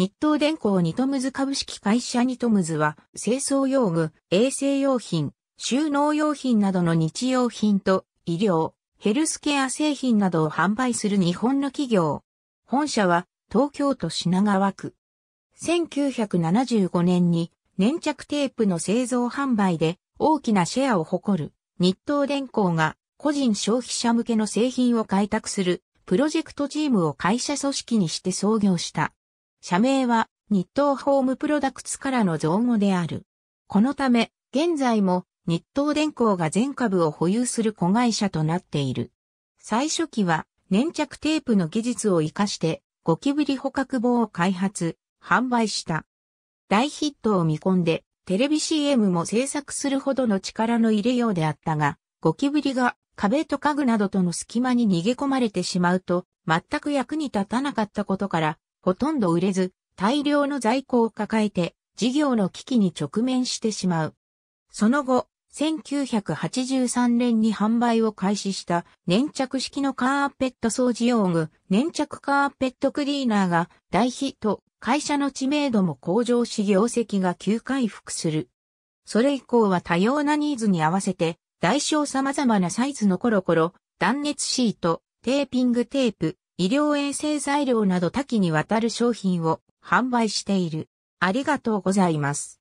日東電工ニトムズ株式会社ニトムズは、清掃用具、衛生用品、収納用品などの日用品と、医療、ヘルスケア製品などを販売する日本の企業。本社は、東京都品川区。1975年に、粘着テープの製造販売で、大きなシェアを誇る、日東電工が、個人消費者向けの製品を開拓する、プロジェクトチームを会社組織にして創業した。社名は日東ホームプロダクツからの造語である。このため、現在も日東電工が全株を保有する子会社となっている。最初期は粘着テープの技術を活かしてゴキブリ捕獲棒を開発、販売した。大ヒットを見込んでテレビ CM も制作するほどの力の入れようであったが、ゴキブリが壁と家具などとの隙間に逃げ込まれてしまうと、全く役に立たなかったことから、ほとんど売れず、大量の在庫を抱えて、事業の危機に直面してしまう。その後、1983年に販売を開始した粘着式のカーペット掃除用具、粘着カーペットクリーナーが大ヒット、会社の知名度も向上し業績が急回復する。それ以降は多様なニーズに合わせて、大小様々なサイズのコロコロ、断熱シート、テーピングテープ、医療衛生材料など多岐にわたる商品を販売している。ありがとうございます。